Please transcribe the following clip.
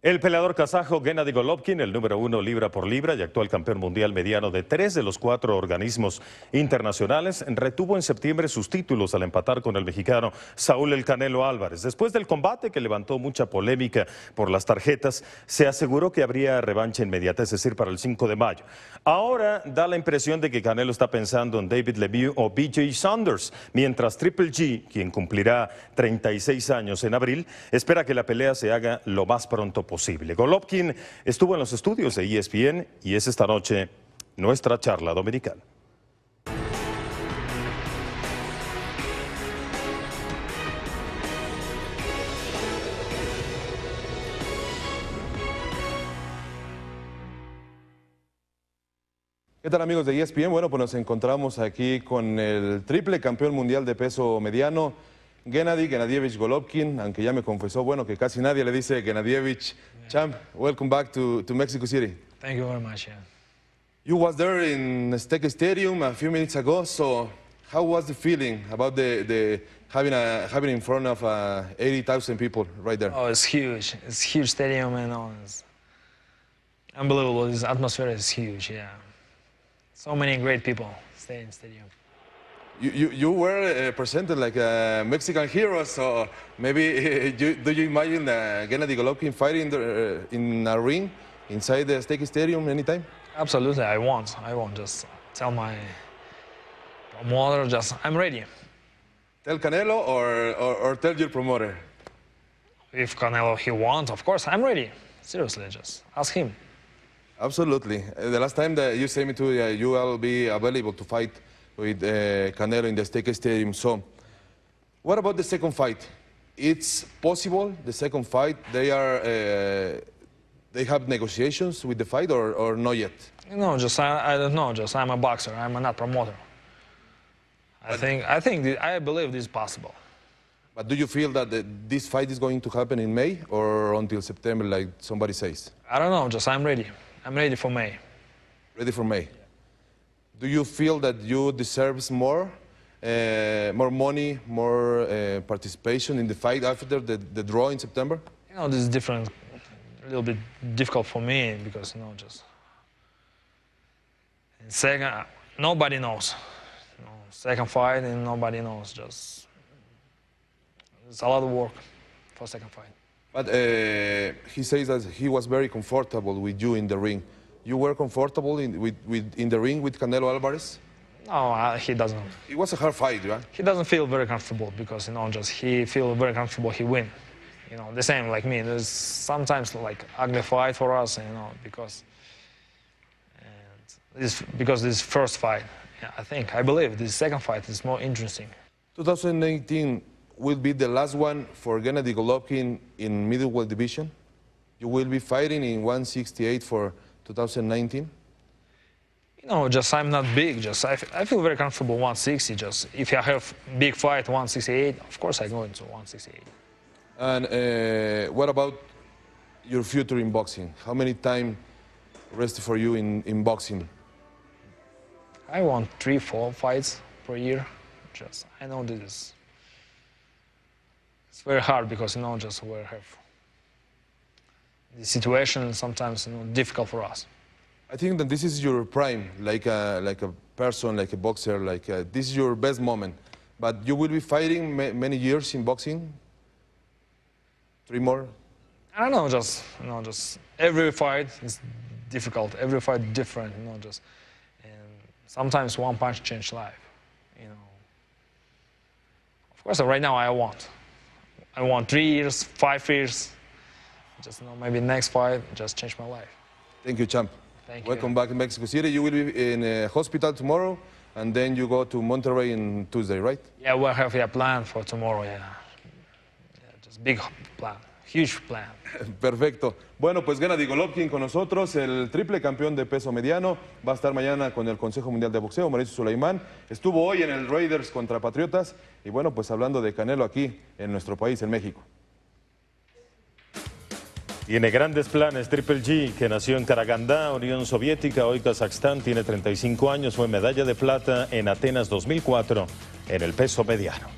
El peleador kazajo Gennady Golovkin, el número uno libra por libra y actual campeón mundial mediano de tres de los cuatro organismos internacionales, retuvo en septiembre sus títulos al empatar con el mexicano Saúl El Canelo Álvarez. Después del combate que levantó mucha polémica por las tarjetas, se aseguró que habría revancha inmediata, es decir, para el 5 de mayo. Ahora da la impresión de que Canelo está pensando en David Lemieux o BJ Saunders, mientras Triple G, quien cumplirá 36 años en abril, espera que la pelea se haga lo más pronto posible. Golovkin estuvo en los estudios de ESPN y es esta noche nuestra charla dominical. ¿Qué tal amigos de ESPN? Bueno, pues nos encontramos aquí con el triple campeón mundial de peso mediano, Gennady Genadievich Golovkin, aunque ya me confesó, bueno, que casi nadie le dice Genadievich. Yeah. Champ, welcome back to, to Mexico City. Thank you very much, yeah. You was there in Azteca Stadium a few minutes ago, so how was the feeling about the, the having, a, having in front of uh, 80,000 people right there? Oh, it's huge. It's huge stadium and all. It's unbelievable. This atmosphere is huge, yeah. So many great people stay in stadium. You, you, you were uh, presented like a Mexican hero, so maybe you, do you imagine uh, Gennady Golovkin fighting the, uh, in a ring inside the Stakey Stadium anytime? Absolutely, I won't. I won't. Just tell my promoter, just I'm ready. Tell Canelo or, or, or tell your promoter? If Canelo he wants, of course, I'm ready. Seriously, just ask him. Absolutely. Uh, the last time that you sent me to uh, will be available to fight with uh, Canelo in the Azteca Stadium. So, what about the second fight? It's possible the second fight. They are uh, they have negotiations with the fight or, or not yet? No, just I, I don't know. Just I'm a boxer. I'm a not promoter. I but think I think I believe this is possible. But do you feel that the, this fight is going to happen in May or until September, like somebody says? I don't know. Just I'm ready. I'm ready for May. Ready for May do you feel that you deserve more? Uh, more money, more uh, participation in the fight after the, the draw in September? You know, this is different, a little bit difficult for me because, you know, just... second, nobody knows. You know, second fight and nobody knows, just... It's a lot of work for second fight. But uh, he says that he was very comfortable with you in the ring. You were comfortable in, with, with, in the ring with Canelo Alvarez? No, uh, he doesn't. It was a hard fight, right? He doesn't feel very comfortable because, you know, just he feel very comfortable, he win. You know, the same like me. There's sometimes like ugly fight for us, you know, because this because this first fight, yeah, I think, I believe this second fight is more interesting. 2019 will be the last one for Gennady Golovkin in middleweight division. You will be fighting in 168 for 2019? You know, just I'm not big. Just I, feel very comfortable 160. Just if I have big fight 168, of course I go into 168. And uh, what about your future in boxing? How many time rest for you in, in boxing? I want three, four fights per year. Just I know this is it's very hard because you know just we have the situation sometimes you know, difficult for us. I think that this is your prime, like a, like a person, like a boxer, like a, this is your best moment. But you will be fighting ma many years in boxing? Three more? I don't know, just, you know, just every fight is difficult, every fight different, you know, just, and sometimes one punch change life, you know. Of course, right now I want. I want three years, five years, just know maybe next fight just changed my life. Thank you, champ. Thank you. Welcome back to Mexico City. You will be in a hospital tomorrow, and then you go to Monterrey on Tuesday, right? Yeah, we have a plan for tomorrow. Yeah, just big plan. Huge plan. Perfecto. Bueno, pues Gennady Golovkin con nosotros, el triple campeón de peso mediano. Va a estar mañana con el Consejo Mundial de Boxeo, Mauricio Suleimán. Estuvo hoy en el Raiders contra Patriotas. Y bueno, pues hablando de Canelo aquí en nuestro país, en México. Tiene grandes planes. Triple G, que nació en Karagandá, Unión Soviética, hoy Kazajstán, tiene 35 años, fue medalla de plata en Atenas 2004 en el peso mediano.